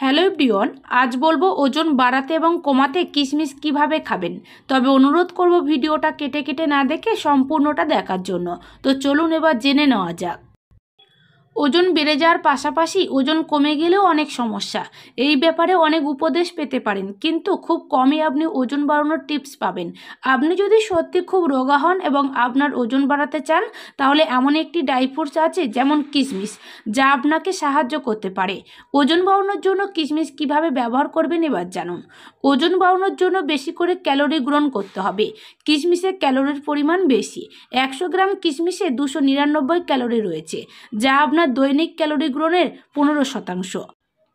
hello Dion আজ বলবো ওজন বাড়াতে এবং কমাতে কিশমিশ কিভাবে খাবেন তবে অনুরোধ করব ভিডিওটা কেটে কেটে না দেখে সম্পূর্ণটা দেখার জন্য তো চলুন এবার জেনে নেওয়া যাক ওজন বেড়ে যাওয়ার পাশাপাশি ওজন কমে গেলেও অনেক সমস্যা এই ব্যাপারে অনেক উপদেশ পেতে পারেন কিন্তু খুব কমই আপনি ওজন বাড়ানোর টিপস পাবেন আপনি যদি সত্যি খুব রোগা হন এবং আপনার ওজন বাড়াতে চান তাহলে এমন একটি ডাইফ্রুটস আছে যেমন কিশমিশ যা আপনাকে সাহায্য করতে পারে ওজন বাড়ানোর জন্য কিশমিশ কিভাবে ব্যবহার করবেন এবার জানুন ওজন বাড়ানোর জন্য বেশি করে ক্যালোরি গ্রহণ করতে হবে কিশমিশে ক্যালোরির পরিমাণ বেশি একশো গ্রাম কিশমিশে দুশো নিরানব্বই ক্যালোরি রয়েছে যা আপনার আপনার দৈনিক ক্যালোরি গ্রহণের পনেরো শতাংশ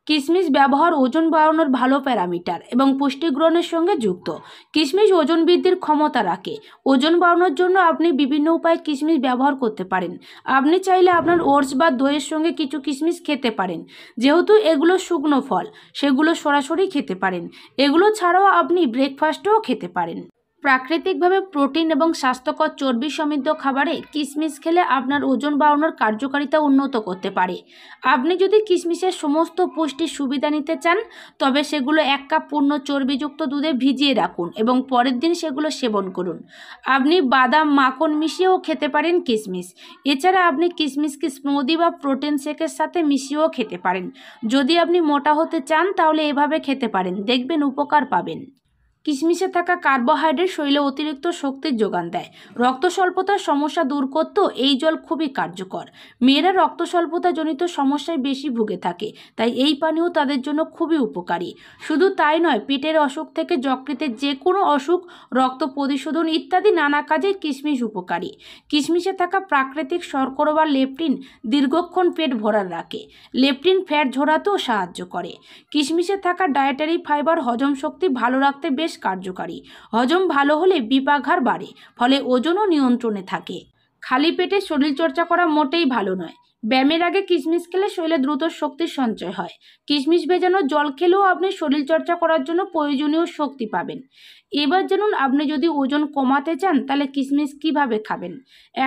কিশমিশ ব্যবহার ওজন বাড়ানোর ভালো প্যারামিটার এবং পুষ্টি গ্রহণের সঙ্গে যুক্ত কিশমিশ ওজন বৃদ্ধির ক্ষমতা রাখে ওজন বাড়ানোর জন্য আপনি বিভিন্ন উপায়ে কিশমিশ ব্যবহার করতে পারেন আপনি চাইলে আপনার ওটস বা দইয়ের সঙ্গে কিছু কিশমিশ খেতে পারেন যেহেতু এগুলো শুকনো ফল সেগুলো সরাসরি খেতে পারেন এগুলো ছাড়াও আপনি ব্রেকফাস্টেও খেতে পারেন প্রাকৃতিকভাবে প্রোটিন এবং স্বাস্থ্যকর চর্বি সমৃদ্ধ খাবারে কিশমিশ খেলে আপনার ওজন বাড়ানোর কার্যকারিতা উন্নত করতে পারে আপনি যদি কিশমিশের সমস্ত পুষ্টির সুবিধা নিতে চান তবে সেগুলো এক কাপ পূর্ণ চর্বিযুক্ত দুধে ভিজিয়ে রাখুন এবং পরের দিন সেগুলো সেবন করুন আপনি বাদাম মাখন মিশিয়েও খেতে পারেন কিশমিশ এছাড়া আপনি কিশমিশকে স্মুদি বা প্রোটিন শেকের সাথে মিশিয়েও খেতে পারেন যদি আপনি মোটা হতে চান তাহলে এভাবে খেতে পারেন দেখবেন উপকার পাবেন কিশমিশে থাকা কার্বোহাইড্রেট শরীরে অতিরিক্ত শক্তির যোগান দেয় রক্ত স্বল্পতার সমস্যা দূর করতেও এই জল খুবই কার্যকর মেয়েরা রক্ত স্বল্পতাজনিত সমস্যায় বেশি ভুগে থাকে তাই এই পানীয় তাদের জন্য খুবই উপকারী শুধু তাই নয় পেটের অসুখ থেকে যকৃতের যে কোনো অসুখ রক্ত পরিশোধন ইত্যাদি নানা কাজে কিশমিশ উপকারী কিশমিশে থাকা প্রাকৃতিক শর্করা বা লেপটিন দীর্ঘক্ষণ পেট ভরা রাখে লেপটিন ফ্যাট ঝরাতেও সাহায্য করে কিশমিশে থাকা ডায়েটারি ফাইবার হজম শক্তি ভালো রাখতে বেশ কার্যকারী হজম ভালো হলে বিপাঘার বাড়ে ফলে ওজনও নিয়ন্ত্রণে থাকে খালি পেটে শরীরচর্চা করা মোটেই ভালো নয় ব্যায়ামের আগে কিশমিশ খেলে শরীরে দ্রুত শক্তির সঞ্চয় হয় কিশমিশ ভেজানো জল খেলেও আপনি শরীরচর্চা করার জন্য প্রয়োজনীয় শক্তি পাবেন এবার জানুন আপনি যদি ওজন কমাতে চান তাহলে কিশমিশ কিভাবে খাবেন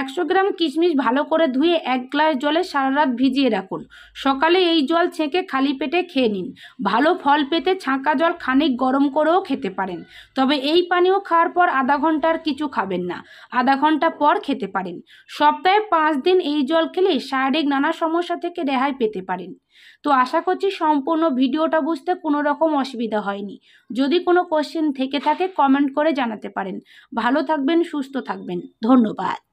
একশো গ্রাম কিশমিশ ভালো করে ধুয়ে এক গ্লাস জলে সারা রাত ভিজিয়ে রাখুন সকালে এই জল ছেঁকে খালি পেটে খেয়ে নিন ভালো ফল পেতে ছাঁকা জল খানিক গরম করেও খেতে পারেন তবে এই পানীয় খাওয়ার পর আধা ঘন্টার কিছু খাবেন না আধা ঘন্টা পর খেতে পারেন সপ্তাহে পাঁচ দিন এই জল খেলে শারীরিক অনেক নানা সমস্যা থেকে রেহাই পেতে পারেন তো আশা করছি সম্পূর্ণ ভিডিওটা বুঝতে কোনো রকম অসুবিধা হয়নি যদি কোনো কোশ্চেন থেকে থাকে কমেন্ট করে জানাতে পারেন ভালো থাকবেন সুস্থ থাকবেন ধন্যবাদ